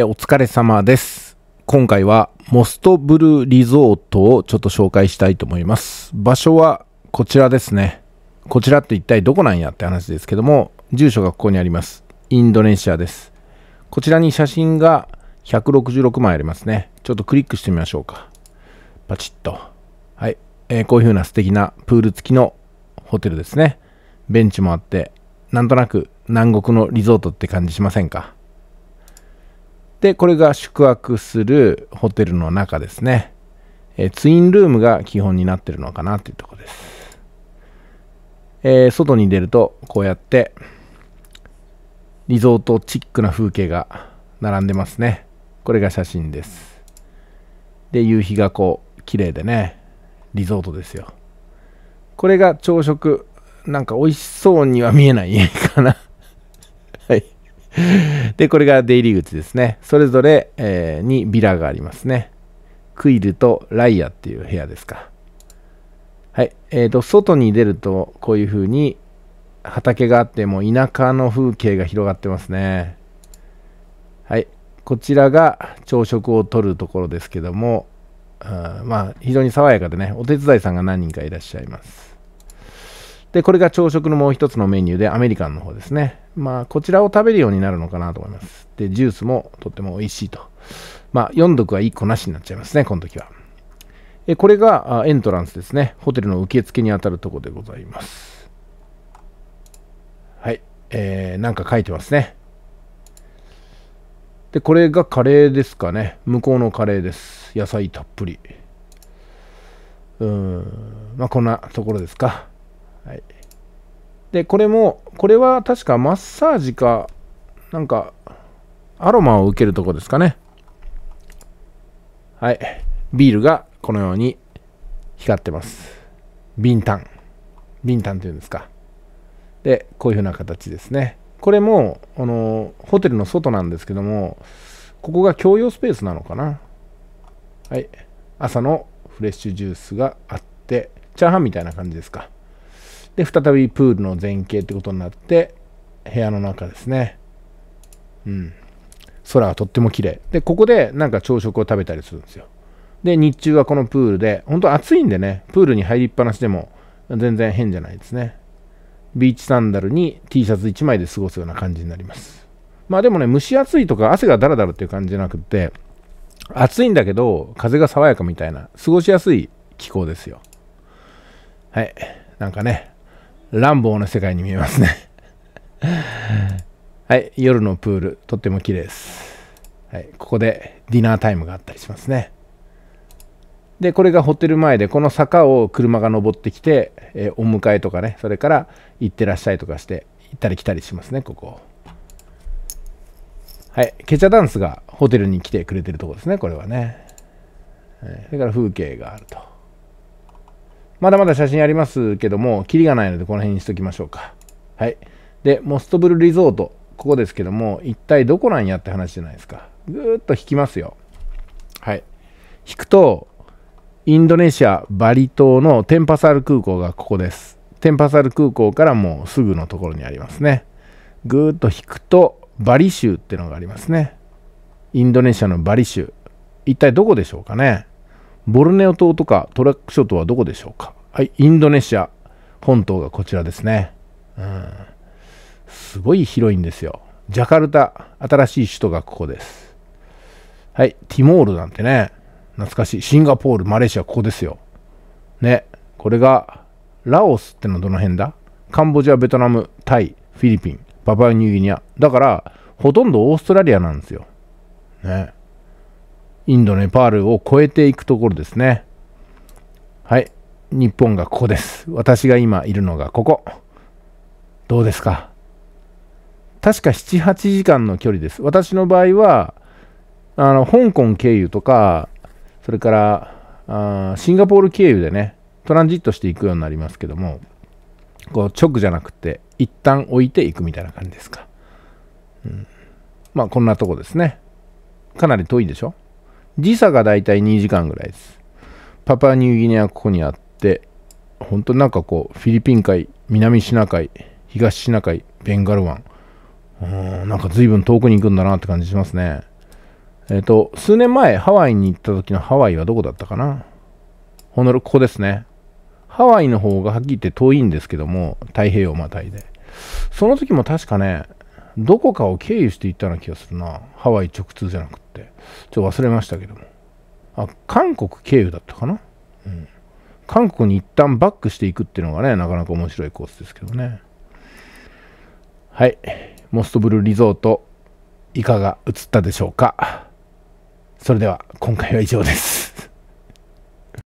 お疲れ様です。今回はモストブルーリゾートをちょっと紹介したいと思います。場所はこちらですね。こちらって一体どこなんやって話ですけども、住所がここにあります。インドネシアです。こちらに写真が166枚ありますね。ちょっとクリックしてみましょうか。パチッと。はい。えー、こういう風な素敵なプール付きのホテルですね。ベンチもあって、なんとなく南国のリゾートって感じしませんかで、これが宿泊するホテルの中ですね。えー、ツインルームが基本になってるのかなっていうとこです。えー、外に出ると、こうやって、リゾートチックな風景が並んでますね。これが写真です。で、夕日がこう、綺麗でね、リゾートですよ。これが朝食、なんか美味しそうには見えないかな で、これが出入り口ですね。それぞれ、えー、にビラがありますね。クイルとライアっていう部屋ですか。はい。えっ、ー、と、外に出ると、こういう風に畑があって、もう田舎の風景が広がってますね。はい。こちらが朝食をとるところですけども、あまあ、非常に爽やかでね、お手伝いさんが何人かいらっしゃいます。で、これが朝食のもう一つのメニューで、アメリカンの方ですね。まあ、こちらを食べるようになるのかなと思います。で、ジュースもとっても美味しいと。まあ、4毒は1個なしになっちゃいますね、この時は。えこれがエントランスですね。ホテルの受付に当たるとこでございます。はい。えー、なんか書いてますね。で、これがカレーですかね。向こうのカレーです。野菜たっぷり。うん。まあ、こんなところですか。はい、でこれもこれは確かマッサージかなんかアロマを受けるとこですかねはいビールがこのように光ってますビンタンビンタンというんですかでこういうふうな形ですねこれもあのホテルの外なんですけどもここが共用スペースなのかなはい朝のフレッシュジュースがあってチャーハンみたいな感じですかで、再びプールの前景ってことになって、部屋の中ですね。うん。空がとっても綺麗で、ここでなんか朝食を食べたりするんですよ。で、日中はこのプールで、本当暑いんでね、プールに入りっぱなしでも全然変じゃないですね。ビーチサンダルに T シャツ1枚で過ごすような感じになります。まあでもね、蒸し暑いとか汗がダラダラっていう感じじゃなくて、暑いんだけど、風が爽やかみたいな、過ごしやすい気候ですよ。はい。なんかね、乱暴な世界に見えますね はい、夜のプール、とっても綺麗です。はい、ここでディナータイムがあったりしますね。で、これがホテル前で、この坂を車が登ってきて、えー、お迎えとかね、それから行ってらっしゃいとかして、行ったり来たりしますね、ここ。はい、ケチャダンスがホテルに来てくれてるとこですね、これはね。それから風景があると。まだまだ写真ありますけども、キリがないのでこの辺にしときましょうか。はい。で、モストブルリゾート、ここですけども、一体どこなんやって話じゃないですか。ぐーっと引きますよ。はい。引くと、インドネシア・バリ島のテンパサル空港がここです。テンパサル空港からもうすぐのところにありますね。ぐーっと引くと、バリ州ってのがありますね。インドネシアのバリ州。一体どこでしょうかね。ボルネオ島とかトラック諸島はどこでしょうかはい、インドネシア本島がこちらですね。うん。すごい広いんですよ。ジャカルタ、新しい首都がここです。はい、ティモールなんてね、懐かしい。シンガポール、マレーシア、ここですよ。ね、これが、ラオスってのはどの辺だカンボジア、ベトナム、タイ、フィリピン、パパニューギニア。だから、ほとんどオーストラリアなんですよ。ね。インドネパールを越えていくところですねはい日本がここです私が今いるのがここどうですか確か78時間の距離です私の場合はあの香港経由とかそれからあシンガポール経由でねトランジットしていくようになりますけどもこう直じゃなくて一旦置いていくみたいな感じですか、うん、まあこんなとこですねかなり遠いでしょ時差がだいたい2時間ぐらいです。パパニューギニアここにあって、本当なんかこう、フィリピン海、南シナ海、東シナ海、ベンガル湾。うん、なんか随分遠くに行くんだなって感じしますね。えっ、ー、と、数年前、ハワイに行った時のハワイはどこだったかなホノル、ここですね。ハワイの方がはっきり言って遠いんですけども、太平洋またいで。その時も確かね、どこかを経由していったような気がするな。ハワイ直通じゃなくって。ちょっと忘れましたけども。あ、韓国経由だったかな。うん。韓国に一旦バックしていくっていうのがね、なかなか面白いコースですけどね。はい。モストブルリゾート、いかが映ったでしょうか。それでは、今回は以上です。